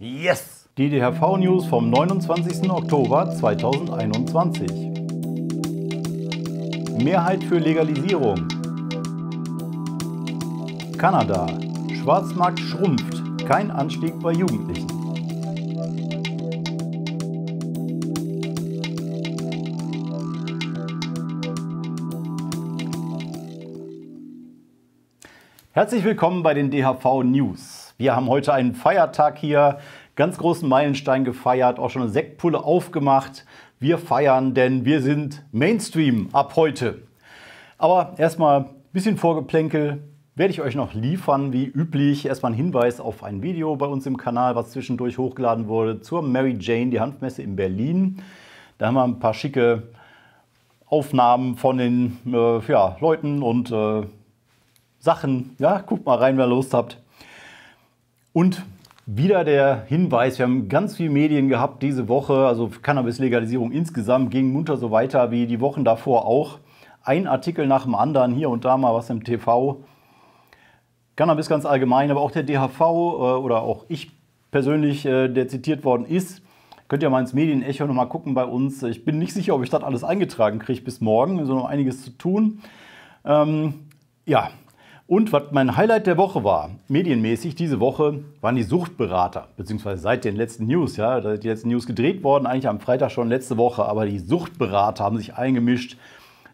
Yes! Die DHV-News vom 29. Oktober 2021. Mehrheit für Legalisierung. Kanada. Schwarzmarkt schrumpft. Kein Anstieg bei Jugendlichen. Herzlich willkommen bei den DHV News. Wir haben heute einen Feiertag hier, ganz großen Meilenstein gefeiert, auch schon eine Sektpulle aufgemacht. Wir feiern, denn wir sind Mainstream ab heute. Aber erstmal ein bisschen Vorgeplänkel, werde ich euch noch liefern, wie üblich. Erstmal ein Hinweis auf ein Video bei uns im Kanal, was zwischendurch hochgeladen wurde, zur Mary Jane, die Hanfmesse in Berlin. Da haben wir ein paar schicke Aufnahmen von den äh, ja, Leuten und äh, Sachen. Ja, guckt mal rein, wenn ihr Lust habt. Und wieder der Hinweis, wir haben ganz viel Medien gehabt diese Woche, also Cannabis-Legalisierung insgesamt ging munter so weiter wie die Wochen davor auch. Ein Artikel nach dem anderen, hier und da mal was im TV. Cannabis ganz allgemein, aber auch der DHV äh, oder auch ich persönlich, äh, der zitiert worden ist. Könnt ihr mal ins Medienecho nochmal gucken bei uns. Ich bin nicht sicher, ob ich das alles eingetragen kriege bis morgen, so noch einiges zu tun. Ähm, ja, und was mein Highlight der Woche war, medienmäßig diese Woche, waren die Suchtberater, beziehungsweise seit den letzten News. Ja, die letzten News gedreht worden, eigentlich am Freitag schon letzte Woche, aber die Suchtberater haben sich eingemischt.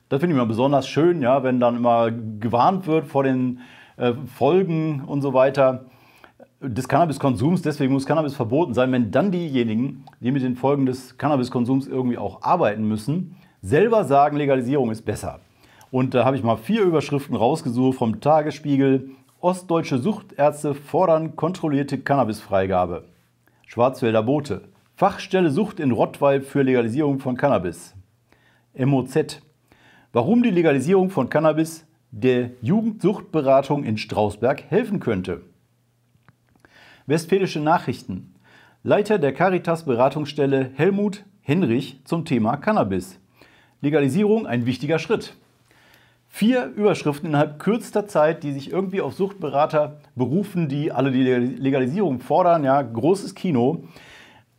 Das finde ich immer besonders schön, ja, wenn dann immer gewarnt wird vor den äh, Folgen und so weiter des Cannabiskonsums, deswegen muss Cannabis verboten sein, wenn dann diejenigen, die mit den Folgen des Cannabiskonsums irgendwie auch arbeiten müssen, selber sagen, Legalisierung ist besser. Und da habe ich mal vier Überschriften rausgesucht vom Tagesspiegel. Ostdeutsche Suchtärzte fordern kontrollierte Cannabisfreigabe. Schwarzwälder Bote. Fachstelle Sucht in Rottweil für Legalisierung von Cannabis. MOZ. Warum die Legalisierung von Cannabis der Jugendsuchtberatung in Strausberg helfen könnte. Westfälische Nachrichten. Leiter der Caritas Beratungsstelle Helmut Henrich zum Thema Cannabis. Legalisierung ein wichtiger Schritt vier Überschriften innerhalb kürzester Zeit, die sich irgendwie auf Suchtberater berufen, die alle die Legalisierung fordern. Ja, großes Kino.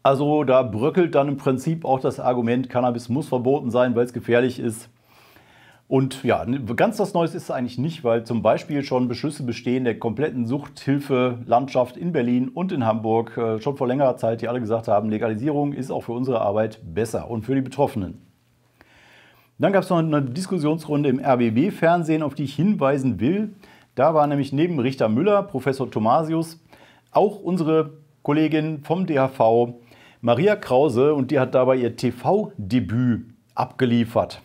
Also da bröckelt dann im Prinzip auch das Argument, Cannabis muss verboten sein, weil es gefährlich ist. Und ja, ganz was Neues ist es eigentlich nicht, weil zum Beispiel schon Beschlüsse bestehen der kompletten Suchthilfe-Landschaft in Berlin und in Hamburg äh, schon vor längerer Zeit, die alle gesagt haben, Legalisierung ist auch für unsere Arbeit besser und für die Betroffenen. Dann gab es noch eine Diskussionsrunde im RBB-Fernsehen, auf die ich hinweisen will. Da war nämlich neben Richter Müller, Professor Thomasius, auch unsere Kollegin vom DHV, Maria Krause, und die hat dabei ihr TV-Debüt abgeliefert.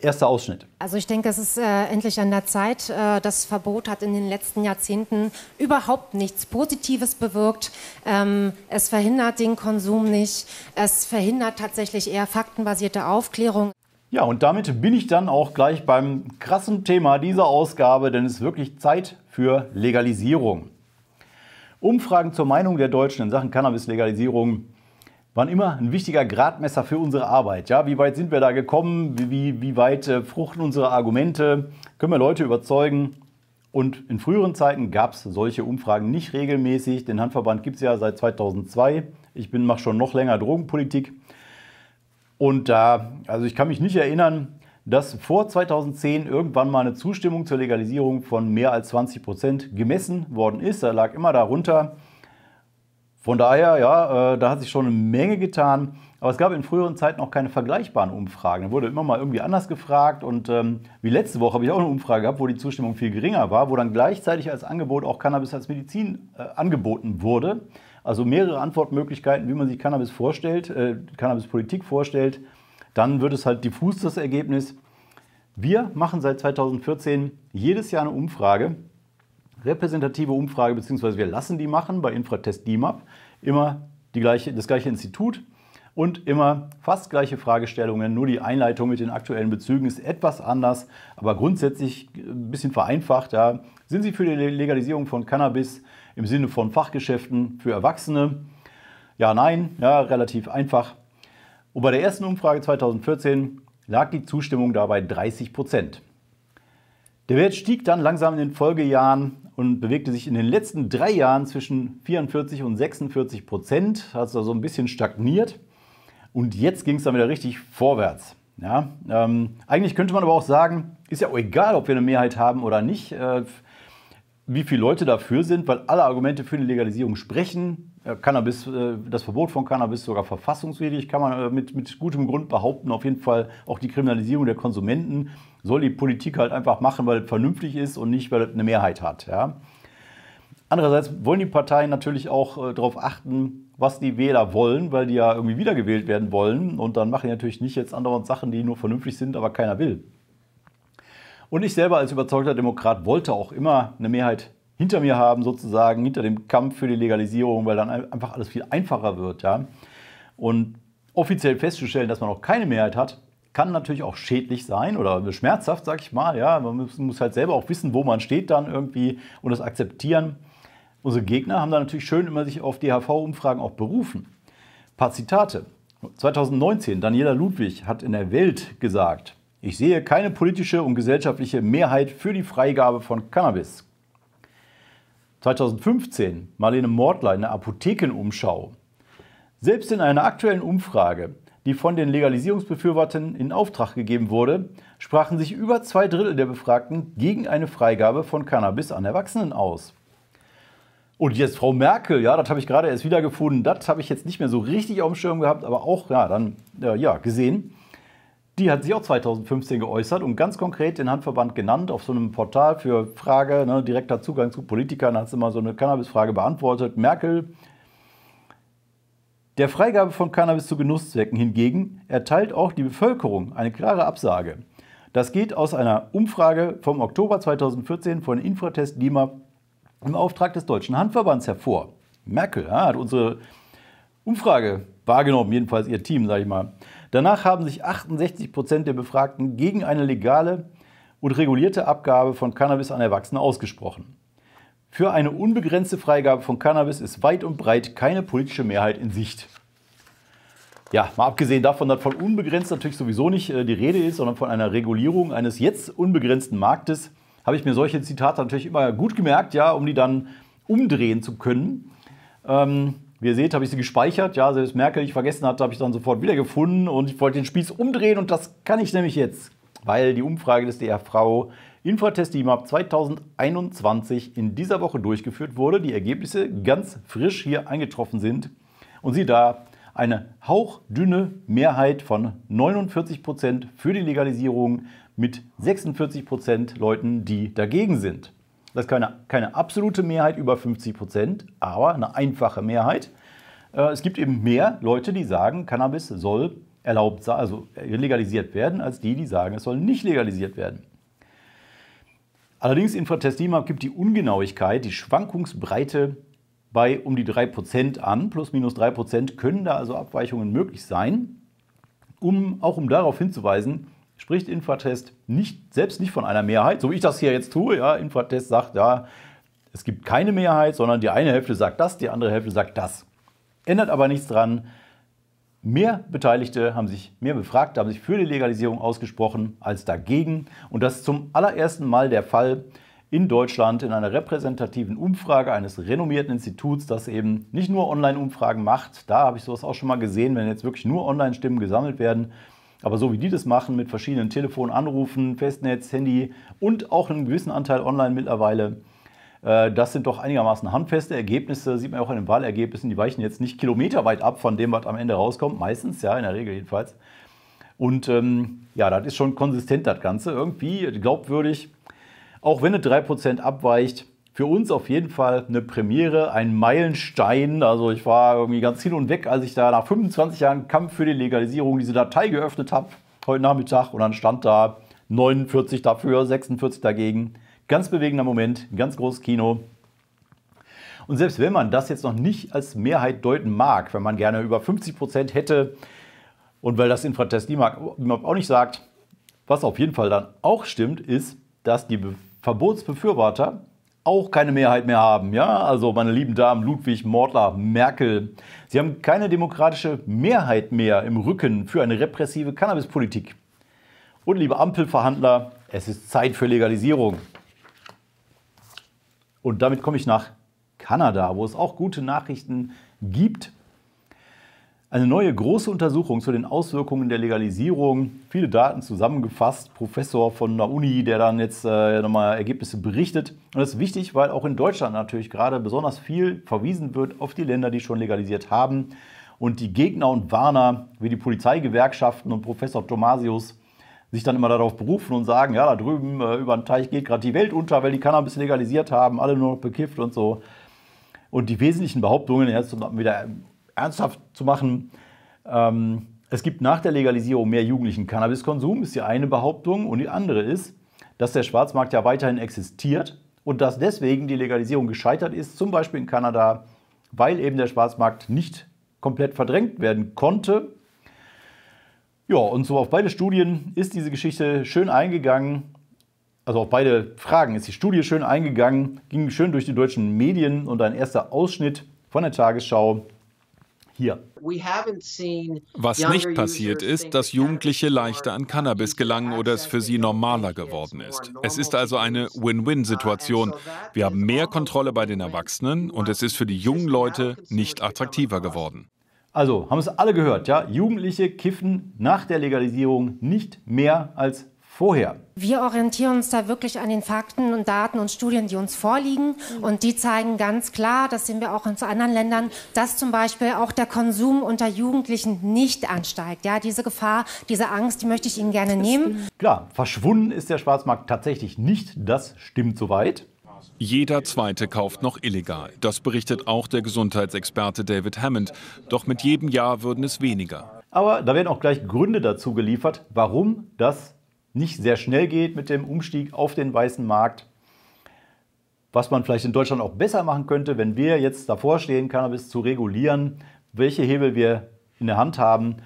Erster Ausschnitt. Also ich denke, es ist äh, endlich an der Zeit. Äh, das Verbot hat in den letzten Jahrzehnten überhaupt nichts Positives bewirkt. Ähm, es verhindert den Konsum nicht. Es verhindert tatsächlich eher faktenbasierte Aufklärung. Ja, und damit bin ich dann auch gleich beim krassen Thema dieser Ausgabe, denn es ist wirklich Zeit für Legalisierung. Umfragen zur Meinung der Deutschen in Sachen Cannabis-Legalisierung waren immer ein wichtiger Gradmesser für unsere Arbeit. Ja, wie weit sind wir da gekommen? Wie, wie weit äh, fruchten unsere Argumente? Können wir Leute überzeugen? Und in früheren Zeiten gab es solche Umfragen nicht regelmäßig. Den Handverband gibt es ja seit 2002. Ich mache schon noch länger Drogenpolitik. Und da, also ich kann mich nicht erinnern, dass vor 2010 irgendwann mal eine Zustimmung zur Legalisierung von mehr als 20 Prozent gemessen worden ist. Da lag immer darunter. Von daher, ja, äh, da hat sich schon eine Menge getan. Aber es gab in früheren Zeiten auch keine vergleichbaren Umfragen. Da wurde immer mal irgendwie anders gefragt. Und ähm, wie letzte Woche habe ich auch eine Umfrage gehabt, wo die Zustimmung viel geringer war, wo dann gleichzeitig als Angebot auch Cannabis als Medizin äh, angeboten wurde. Also mehrere Antwortmöglichkeiten, wie man sich Cannabis vorstellt, äh, Cannabispolitik vorstellt. Dann wird es halt diffus das Ergebnis. Wir machen seit 2014 jedes Jahr eine Umfrage, repräsentative Umfrage, beziehungsweise wir lassen die machen bei Infratest DIMAP. Immer gleiche, das gleiche Institut und immer fast gleiche Fragestellungen, nur die Einleitung mit den aktuellen Bezügen ist etwas anders, aber grundsätzlich ein bisschen vereinfacht. Ja. Sind Sie für die Legalisierung von Cannabis? im Sinne von Fachgeschäften für Erwachsene? Ja, nein, ja, relativ einfach. Und bei der ersten Umfrage 2014 lag die Zustimmung dabei 30 Prozent. Der Wert stieg dann langsam in den Folgejahren und bewegte sich in den letzten drei Jahren zwischen 44 und 46 Prozent, hat also so ein bisschen stagniert. Und jetzt ging es dann wieder richtig vorwärts. Ja, ähm, eigentlich könnte man aber auch sagen, ist ja auch egal, ob wir eine Mehrheit haben oder nicht. Äh, wie viele Leute dafür sind, weil alle Argumente für eine Legalisierung sprechen. Äh, Cannabis, äh, das Verbot von Cannabis sogar verfassungswidrig, kann man äh, mit, mit gutem Grund behaupten. Auf jeden Fall auch die Kriminalisierung der Konsumenten soll die Politik halt einfach machen, weil es vernünftig ist und nicht, weil es eine Mehrheit hat. Ja. Andererseits wollen die Parteien natürlich auch darauf achten, was die Wähler wollen, weil die ja irgendwie wiedergewählt werden wollen. Und dann machen die natürlich nicht jetzt andere Sachen, die nur vernünftig sind, aber keiner will. Und ich selber als überzeugter Demokrat wollte auch immer eine Mehrheit hinter mir haben, sozusagen, hinter dem Kampf für die Legalisierung, weil dann einfach alles viel einfacher wird. Ja? Und offiziell festzustellen, dass man auch keine Mehrheit hat, kann natürlich auch schädlich sein oder schmerzhaft, sag ich mal. Ja? Man muss halt selber auch wissen, wo man steht dann irgendwie und das akzeptieren. Unsere Gegner haben da natürlich schön immer sich auf DHV-Umfragen auch berufen. Ein paar Zitate. 2019, Daniela Ludwig hat in der Welt gesagt, ich sehe keine politische und gesellschaftliche Mehrheit für die Freigabe von Cannabis. 2015 Marlene Mortler in der Apothekenumschau. Selbst in einer aktuellen Umfrage, die von den Legalisierungsbefürwortern in Auftrag gegeben wurde, sprachen sich über zwei Drittel der Befragten gegen eine Freigabe von Cannabis an Erwachsenen aus. Und jetzt Frau Merkel, ja, das habe ich gerade erst wiedergefunden, das habe ich jetzt nicht mehr so richtig auf dem Schirm gehabt, aber auch, ja, dann, äh, ja, gesehen die hat sich auch 2015 geäußert und ganz konkret den Handverband genannt auf so einem Portal für Frage, ne, direkter Zugang zu Politikern, hat sie mal so eine Cannabis-Frage beantwortet. Merkel, der Freigabe von Cannabis zu Genusszwecken hingegen erteilt auch die Bevölkerung eine klare Absage. Das geht aus einer Umfrage vom Oktober 2014 von Infratest Lima im Auftrag des Deutschen Handverbands hervor. Merkel ja, hat unsere Umfrage wahrgenommen, jedenfalls ihr Team, sage ich mal. Danach haben sich 68 Prozent der Befragten gegen eine legale und regulierte Abgabe von Cannabis an Erwachsene ausgesprochen. Für eine unbegrenzte Freigabe von Cannabis ist weit und breit keine politische Mehrheit in Sicht. Ja, mal abgesehen davon, dass von unbegrenzt natürlich sowieso nicht äh, die Rede ist, sondern von einer Regulierung eines jetzt unbegrenzten Marktes, habe ich mir solche Zitate natürlich immer gut gemerkt, ja, um die dann umdrehen zu können. Ähm, wie ihr seht, habe ich sie gespeichert. Ja, selbst Merkel, die ich vergessen hatte, habe ich dann sofort wiedergefunden und ich wollte den Spieß umdrehen und das kann ich nämlich jetzt, weil die Umfrage des DRV Infratest IMAP 2021 in dieser Woche durchgeführt wurde, die Ergebnisse ganz frisch hier eingetroffen sind und sie da eine hauchdünne Mehrheit von 49 Prozent für die Legalisierung mit 46 Prozent Leuten, die dagegen sind. Das ist keine, keine absolute Mehrheit über 50 Prozent, aber eine einfache Mehrheit. Äh, es gibt eben mehr Leute, die sagen, Cannabis soll erlaubt sein, also legalisiert werden, als die, die sagen, es soll nicht legalisiert werden. Allerdings Infratestimab gibt die Ungenauigkeit, die Schwankungsbreite bei um die 3% an, plus minus 3% können da also Abweichungen möglich sein, um auch um darauf hinzuweisen, spricht Infratest nicht, selbst nicht von einer Mehrheit, so wie ich das hier jetzt tue. Ja, Infratest sagt, ja, es gibt keine Mehrheit, sondern die eine Hälfte sagt das, die andere Hälfte sagt das. Ändert aber nichts dran. Mehr Beteiligte haben sich, mehr Befragte haben sich für die Legalisierung ausgesprochen als dagegen. Und das ist zum allerersten Mal der Fall in Deutschland in einer repräsentativen Umfrage eines renommierten Instituts, das eben nicht nur Online-Umfragen macht. Da habe ich sowas auch schon mal gesehen, wenn jetzt wirklich nur Online-Stimmen gesammelt werden, aber so wie die das machen, mit verschiedenen Telefonen, Anrufen, Festnetz, Handy und auch einem gewissen Anteil online mittlerweile, äh, das sind doch einigermaßen handfeste Ergebnisse, sieht man auch in den Wahlergebnissen, die weichen jetzt nicht kilometerweit ab von dem, was am Ende rauskommt, meistens, ja, in der Regel jedenfalls. Und ähm, ja, das ist schon konsistent, das Ganze, irgendwie glaubwürdig. Auch wenn es 3% abweicht, für uns auf jeden Fall eine Premiere, ein Meilenstein. Also ich war irgendwie ganz hin und weg, als ich da nach 25 Jahren Kampf für die Legalisierung diese Datei geöffnet habe, heute Nachmittag. Und dann stand da 49 dafür, 46 dagegen. Ganz bewegender Moment, ganz großes Kino. Und selbst wenn man das jetzt noch nicht als Mehrheit deuten mag, wenn man gerne über 50 Prozent hätte und weil das Infratest DIMAP auch nicht sagt, was auf jeden Fall dann auch stimmt, ist, dass die Verbotsbefürworter auch keine Mehrheit mehr haben. Ja, also meine lieben Damen Ludwig, Mordler, Merkel, sie haben keine demokratische Mehrheit mehr im Rücken für eine repressive Cannabispolitik. Und liebe Ampelverhandler, es ist Zeit für Legalisierung. Und damit komme ich nach Kanada, wo es auch gute Nachrichten gibt. Eine neue große Untersuchung zu den Auswirkungen der Legalisierung. Viele Daten zusammengefasst. Professor von der Uni, der dann jetzt äh, nochmal Ergebnisse berichtet. Und das ist wichtig, weil auch in Deutschland natürlich gerade besonders viel verwiesen wird auf die Länder, die schon legalisiert haben. Und die Gegner und Warner, wie die Polizeigewerkschaften und Professor Thomasius, sich dann immer darauf berufen und sagen, ja, da drüben äh, über den Teich geht gerade die Welt unter, weil die Cannabis legalisiert haben, alle nur noch bekifft und so. Und die wesentlichen Behauptungen, jetzt wieder ernsthaft zu machen. Ähm, es gibt nach der Legalisierung mehr jugendlichen Cannabiskonsum, ist die eine Behauptung. Und die andere ist, dass der Schwarzmarkt ja weiterhin existiert und dass deswegen die Legalisierung gescheitert ist, zum Beispiel in Kanada, weil eben der Schwarzmarkt nicht komplett verdrängt werden konnte. Ja, und so auf beide Studien ist diese Geschichte schön eingegangen. Also auf beide Fragen ist die Studie schön eingegangen, ging schön durch die deutschen Medien und ein erster Ausschnitt von der Tagesschau hier. Was nicht passiert ist, dass Jugendliche leichter an Cannabis gelangen oder es für sie normaler geworden ist. Es ist also eine Win-Win-Situation. Uh, Wir haben mehr Kontrolle bei den Erwachsenen und es ist für die jungen Leute nicht attraktiver geworden. Also, haben es alle gehört, ja? Jugendliche kiffen nach der Legalisierung nicht mehr als vorher. Wir orientieren uns da wirklich an den Fakten und Daten und Studien, die uns vorliegen. Mhm. Und die zeigen ganz klar, das sehen wir auch in anderen Ländern, dass zum Beispiel auch der Konsum unter Jugendlichen nicht ansteigt. Ja, diese Gefahr, diese Angst, die möchte ich Ihnen gerne nehmen. Klar, verschwunden ist der Schwarzmarkt tatsächlich nicht. Das stimmt soweit. Jeder Zweite kauft noch illegal. Das berichtet auch der Gesundheitsexperte David Hammond. Doch mit jedem Jahr würden es weniger. Aber da werden auch gleich Gründe dazu geliefert, warum das nicht sehr schnell geht mit dem Umstieg auf den weißen Markt. Was man vielleicht in Deutschland auch besser machen könnte, wenn wir jetzt davor stehen, Cannabis zu regulieren, welche Hebel wir in der Hand haben,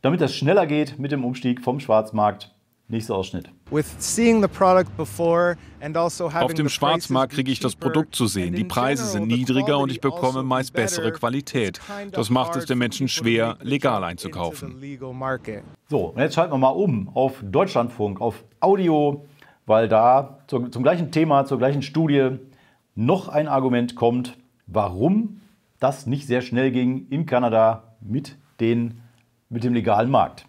damit das schneller geht mit dem Umstieg vom Schwarzmarkt Nächster Ausschnitt. Also auf dem Schwarzmarkt kriege ich das Produkt zu sehen. Die Preise sind niedriger und ich bekomme also meist bessere Qualität. Das macht es den Menschen schwer, legal einzukaufen. So, und jetzt schalten wir mal um auf Deutschlandfunk, auf Audio, weil da zum, zum gleichen Thema, zur gleichen Studie noch ein Argument kommt, warum das nicht sehr schnell ging in Kanada mit, den, mit dem legalen Markt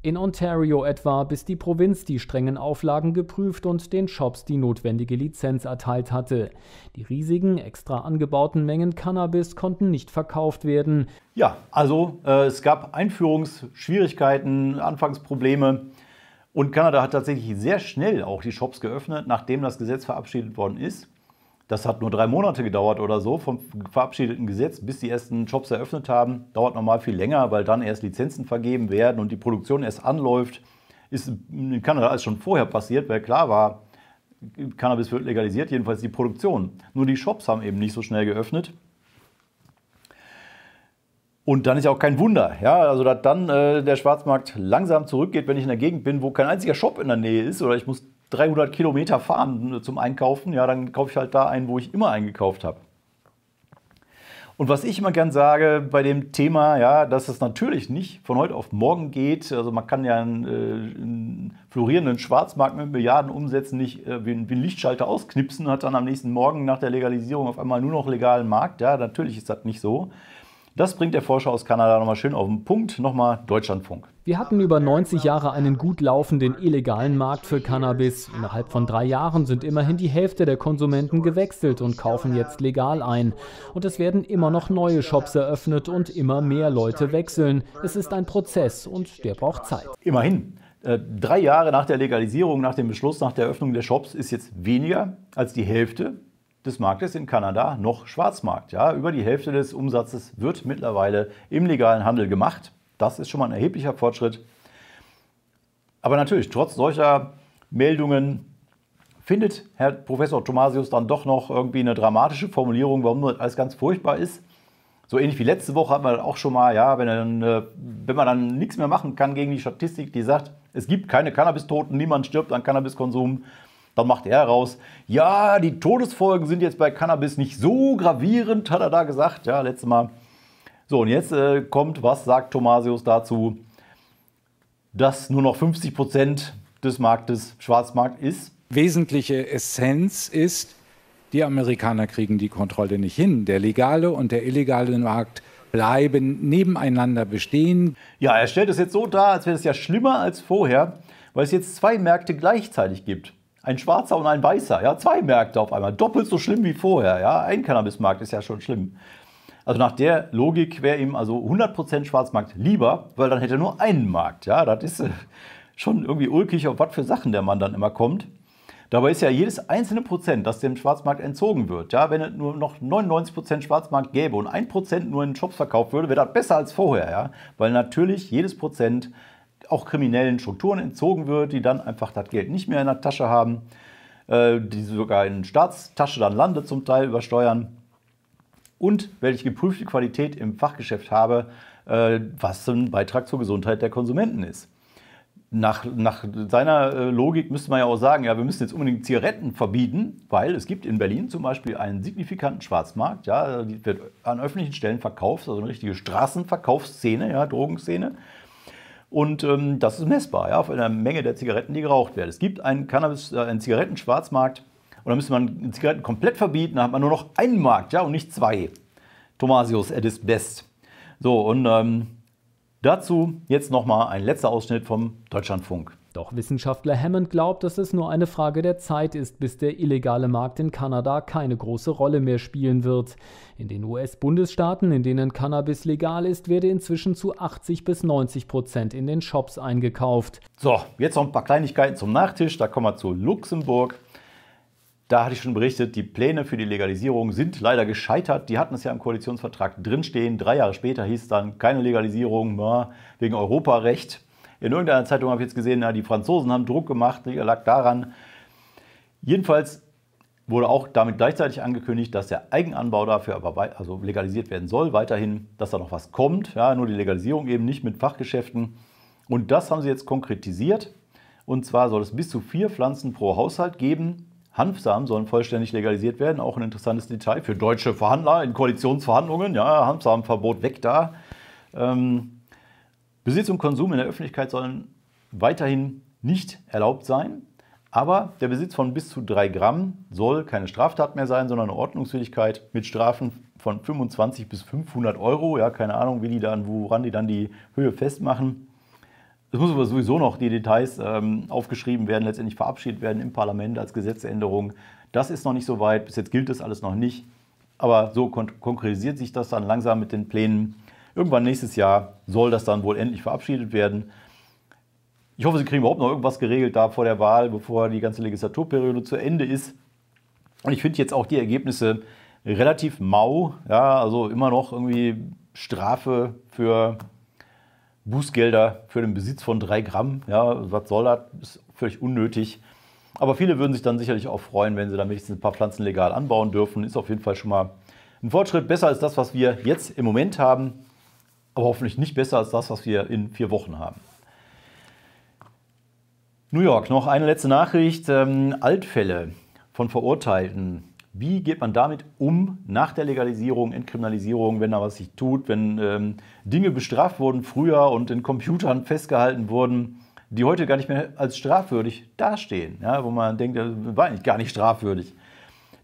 in Ontario etwa, bis die Provinz die strengen Auflagen geprüft und den Shops die notwendige Lizenz erteilt hatte. Die riesigen, extra angebauten Mengen Cannabis konnten nicht verkauft werden. Ja, also äh, es gab Einführungsschwierigkeiten, Anfangsprobleme. Und Kanada hat tatsächlich sehr schnell auch die Shops geöffnet, nachdem das Gesetz verabschiedet worden ist. Das hat nur drei Monate gedauert oder so vom verabschiedeten Gesetz, bis die ersten Shops eröffnet haben. Dauert normal viel länger, weil dann erst Lizenzen vergeben werden und die Produktion erst anläuft. Ist in Kanada alles schon vorher passiert, weil klar war, Cannabis wird legalisiert, jedenfalls die Produktion. Nur die Shops haben eben nicht so schnell geöffnet. Und dann ist ja auch kein Wunder, ja, also dass dann äh, der Schwarzmarkt langsam zurückgeht, wenn ich in der Gegend bin, wo kein einziger Shop in der Nähe ist oder ich muss 300 Kilometer fahren äh, zum Einkaufen, ja, dann kaufe ich halt da einen, wo ich immer eingekauft habe. Und was ich immer gern sage bei dem Thema, ja, dass es natürlich nicht von heute auf morgen geht. Also man kann ja einen, äh, einen florierenden Schwarzmarkt mit Milliarden Umsätzen nicht äh, wie, einen Lichtschalter ausknipsen, hat dann am nächsten Morgen nach der Legalisierung auf einmal nur noch legalen Markt. Ja, natürlich ist das nicht so. Das bringt der Forscher aus Kanada nochmal schön auf den Punkt. Nochmal Deutschlandfunk. Wir hatten über 90 Jahre einen gut laufenden illegalen Markt für Cannabis. Innerhalb von drei Jahren sind immerhin die Hälfte der Konsumenten gewechselt und kaufen jetzt legal ein. Und es werden immer noch neue Shops eröffnet und immer mehr Leute wechseln. Es ist ein Prozess und der braucht Zeit. Immerhin. Äh, drei Jahre nach der Legalisierung, nach dem Beschluss, nach der Eröffnung der Shops ist jetzt weniger als die Hälfte des Marktes in Kanada noch Schwarzmarkt. Ja? Über die Hälfte des Umsatzes wird mittlerweile im legalen Handel gemacht. Das ist schon mal ein erheblicher Fortschritt. Aber natürlich, trotz solcher Meldungen findet Herr Professor Thomasius dann doch noch irgendwie eine dramatische Formulierung, warum nur alles ganz furchtbar ist. So ähnlich wie letzte Woche hat man auch schon mal, ja, wenn, dann, äh, wenn man dann nichts mehr machen kann gegen die Statistik, die sagt, es gibt keine Cannabistoten, niemand stirbt an Cannabiskonsum, dann macht er raus, ja, die Todesfolgen sind jetzt bei Cannabis nicht so gravierend, hat er da gesagt, ja, letztes Mal. So, und jetzt äh, kommt, was sagt Thomasius dazu, dass nur noch 50 Prozent des Marktes Schwarzmarkt ist? Wesentliche Essenz ist, die Amerikaner kriegen die Kontrolle nicht hin. Der legale und der illegale Markt bleiben nebeneinander bestehen. Ja, er stellt es jetzt so dar, als wäre es ja schlimmer als vorher, weil es jetzt zwei Märkte gleichzeitig gibt. Ein schwarzer und ein weißer, ja, zwei Märkte auf einmal, doppelt so schlimm wie vorher, ja, ein Cannabismarkt ist ja schon schlimm. Also nach der Logik wäre ihm also 100% Schwarzmarkt lieber, weil dann hätte er nur einen Markt, ja, das ist äh, schon irgendwie ulkig, auf was für Sachen der Mann dann immer kommt. Dabei ist ja jedes einzelne Prozent, das dem Schwarzmarkt entzogen wird. Ja, wenn es nur noch 99% Schwarzmarkt gäbe und 1% nur in Shops verkauft würde, wäre das besser als vorher. Ja? Weil natürlich jedes Prozent auch kriminellen Strukturen entzogen wird, die dann einfach das Geld nicht mehr in der Tasche haben, äh, die sogar in Staatstasche dann landet zum Teil über Steuern. Und welche geprüfte Qualität im Fachgeschäft habe, äh, was ein Beitrag zur Gesundheit der Konsumenten ist. Nach, nach, seiner äh, Logik müsste man ja auch sagen, ja, wir müssen jetzt unbedingt Zigaretten verbieten, weil es gibt in Berlin zum Beispiel einen signifikanten Schwarzmarkt, ja, die wird an öffentlichen Stellen verkauft, also eine richtige Straßenverkaufsszene, ja, Drogenszene. Und ähm, das ist messbar, ja, auf einer Menge der Zigaretten, die geraucht werden. Es gibt einen Cannabis, äh, einen Zigarettenschwarzmarkt und da müsste man Zigaretten komplett verbieten, dann hat man nur noch einen Markt, ja, und nicht zwei. Thomasius er ist best. So, und ähm, dazu jetzt nochmal ein letzter Ausschnitt vom Deutschlandfunk. Doch Wissenschaftler Hammond glaubt, dass es nur eine Frage der Zeit ist, bis der illegale Markt in Kanada keine große Rolle mehr spielen wird. In den US-Bundesstaaten, in denen Cannabis legal ist, werde inzwischen zu 80 bis 90 Prozent in den Shops eingekauft. So, jetzt noch ein paar Kleinigkeiten zum Nachtisch. Da kommen wir zu Luxemburg. Da hatte ich schon berichtet, die Pläne für die Legalisierung sind leider gescheitert. Die hatten es ja im Koalitionsvertrag drinstehen. Drei Jahre später hieß dann keine Legalisierung, wegen Europarecht. In irgendeiner Zeitung habe ich jetzt gesehen, na, die Franzosen haben Druck gemacht, der ne, lag daran. Jedenfalls wurde auch damit gleichzeitig angekündigt, dass der Eigenanbau dafür aber also legalisiert werden soll, weiterhin, dass da noch was kommt, ja, nur die Legalisierung eben nicht mit Fachgeschäften. Und das haben sie jetzt konkretisiert. Und zwar soll es bis zu vier Pflanzen pro Haushalt geben. Hanfsamen sollen vollständig legalisiert werden, auch ein interessantes Detail für deutsche Verhandler in Koalitionsverhandlungen. Ja, Hanfsamenverbot weg da. Ähm, Besitz und Konsum in der Öffentlichkeit sollen weiterhin nicht erlaubt sein, aber der Besitz von bis zu drei Gramm soll keine Straftat mehr sein, sondern eine Ordnungswidrigkeit mit Strafen von 25 bis 500 Euro. Ja, keine Ahnung, wie die dann, woran die dann die Höhe festmachen. Es muss aber sowieso noch die Details ähm, aufgeschrieben werden, letztendlich verabschiedet werden im Parlament als Gesetzänderung. Das ist noch nicht so weit. Bis jetzt gilt das alles noch nicht. Aber so konkretisiert sich das dann langsam mit den Plänen Irgendwann nächstes Jahr soll das dann wohl endlich verabschiedet werden. Ich hoffe, Sie kriegen überhaupt noch irgendwas geregelt da vor der Wahl, bevor die ganze Legislaturperiode zu Ende ist. Und ich finde jetzt auch die Ergebnisse relativ mau. Ja, also immer noch irgendwie Strafe für Bußgelder für den Besitz von drei Gramm. Ja, was soll das? Ist völlig unnötig. Aber viele würden sich dann sicherlich auch freuen, wenn sie dann wenigstens ein paar Pflanzen legal anbauen dürfen. Ist auf jeden Fall schon mal ein Fortschritt besser als das, was wir jetzt im Moment haben aber hoffentlich nicht besser als das, was wir in vier Wochen haben. New York, noch eine letzte Nachricht. Ähm, Altfälle von Verurteilten. Wie geht man damit um nach der Legalisierung, Entkriminalisierung, wenn da was sich tut, wenn ähm, Dinge bestraft wurden früher und in Computern festgehalten wurden, die heute gar nicht mehr als strafwürdig dastehen, ja, wo man denkt, das war eigentlich gar nicht strafwürdig.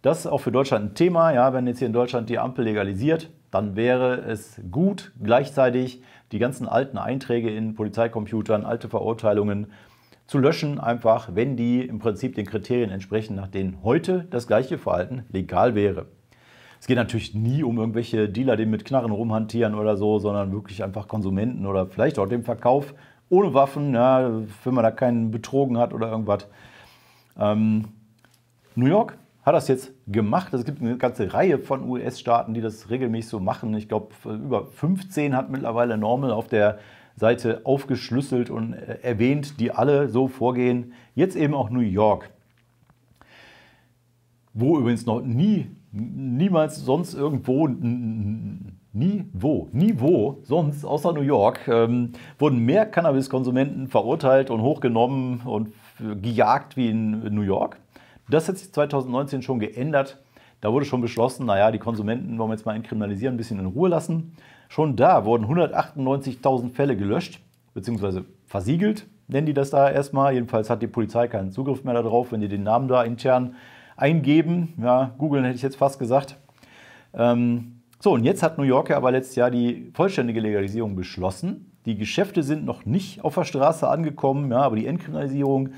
Das ist auch für Deutschland ein Thema, ja, wenn jetzt hier in Deutschland die Ampel legalisiert, dann wäre es gut, gleichzeitig die ganzen alten Einträge in Polizeicomputern, alte Verurteilungen zu löschen, einfach wenn die im Prinzip den Kriterien entsprechen, nach denen heute das gleiche Verhalten legal wäre. Es geht natürlich nie um irgendwelche Dealer, die mit Knarren rumhantieren oder so, sondern wirklich einfach Konsumenten oder vielleicht auch dem Verkauf ohne Waffen, ja, wenn man da keinen betrogen hat oder irgendwas. Ähm, New York hat das jetzt gemacht. Also es gibt eine ganze Reihe von US-Staaten, die das regelmäßig so machen. Ich glaube, über 15 hat mittlerweile Normal auf der Seite aufgeschlüsselt und äh, erwähnt, die alle so vorgehen. Jetzt eben auch New York, wo übrigens noch nie, niemals sonst irgendwo, nie wo, nie wo, sonst außer New York, ähm, wurden mehr Cannabiskonsumenten verurteilt und hochgenommen und gejagt wie in New York. Das hat sich 2019 schon geändert. Da wurde schon beschlossen, naja, die Konsumenten wollen wir jetzt mal entkriminalisieren, ein bisschen in Ruhe lassen. Schon da wurden 198.000 Fälle gelöscht, beziehungsweise versiegelt, nennen die das da erstmal. Jedenfalls hat die Polizei keinen Zugriff mehr darauf, wenn die den Namen da intern eingeben. Ja, googeln hätte ich jetzt fast gesagt. Ähm, so, und jetzt hat New York ja aber letztes Jahr die vollständige Legalisierung beschlossen. Die Geschäfte sind noch nicht auf der Straße angekommen, ja, aber die Entkriminalisierung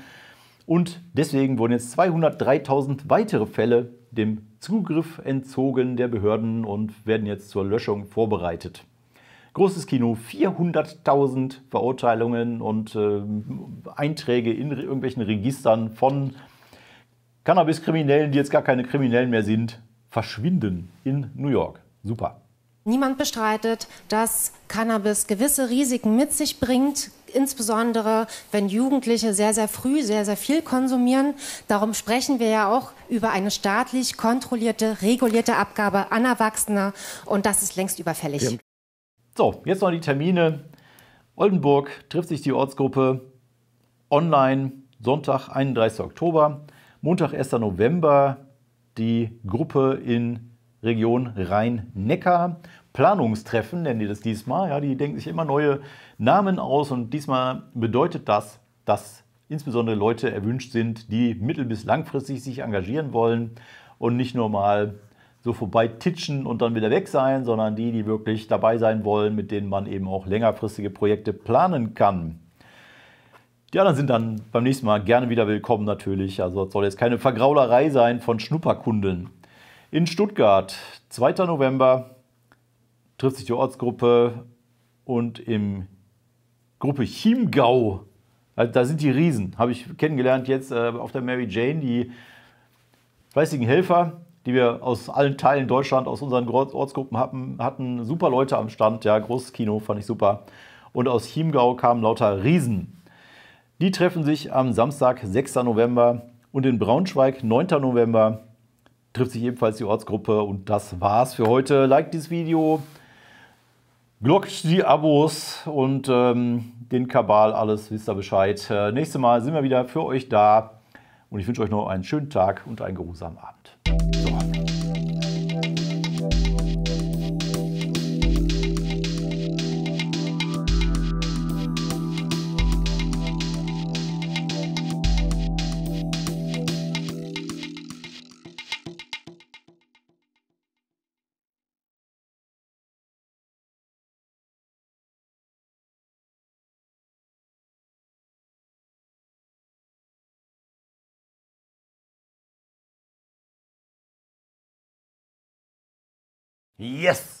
und deswegen wurden jetzt 203.000 weitere Fälle dem Zugriff entzogen der Behörden und werden jetzt zur Löschung vorbereitet. Großes Kino, 400.000 Verurteilungen und äh, Einträge in re irgendwelchen Registern von Cannabiskriminellen, die jetzt gar keine Kriminellen mehr sind, verschwinden in New York. Super. Niemand bestreitet, dass Cannabis gewisse Risiken mit sich bringt, insbesondere wenn Jugendliche sehr, sehr früh sehr, sehr viel konsumieren. Darum sprechen wir ja auch über eine staatlich kontrollierte, regulierte Abgabe an Erwachsene und das ist längst überfällig. Ja. So, jetzt noch die Termine. Oldenburg trifft sich die Ortsgruppe online Sonntag, 31. Oktober, Montag, 1. November, die Gruppe in Region Rhein-Neckar. Planungstreffen nennen die das diesmal. Ja, die denken sich immer neue Namen aus und diesmal bedeutet das, dass insbesondere Leute erwünscht sind, die mittel- bis langfristig sich engagieren wollen und nicht nur mal so vorbei titschen und dann wieder weg sein, sondern die, die wirklich dabei sein wollen, mit denen man eben auch längerfristige Projekte planen kann. Die anderen sind dann beim nächsten Mal gerne wieder willkommen natürlich. Also das soll jetzt keine Vergraulerei sein von Schnupperkunden in Stuttgart. 2. November trifft sich die Ortsgruppe und im Gruppe Chiemgau, also da sind die Riesen, habe ich kennengelernt jetzt äh, auf der Mary Jane, die fleißigen Helfer, die wir aus allen Teilen Deutschland, aus unseren Ortsgruppen hatten, hatten super Leute am Stand, ja, großes Kino, fand ich super. Und aus Chiemgau kamen lauter Riesen. Die treffen sich am Samstag, 6. November und in Braunschweig, 9. November, trifft sich ebenfalls die Ortsgruppe und das war's für heute. Like dieses Video, glockt die Abos und ähm, den Kabal, alles wisst ihr Bescheid. Äh, nächstes Mal sind wir wieder für euch da und ich wünsche euch noch einen schönen Tag und einen geruhsamen Abend. Yes!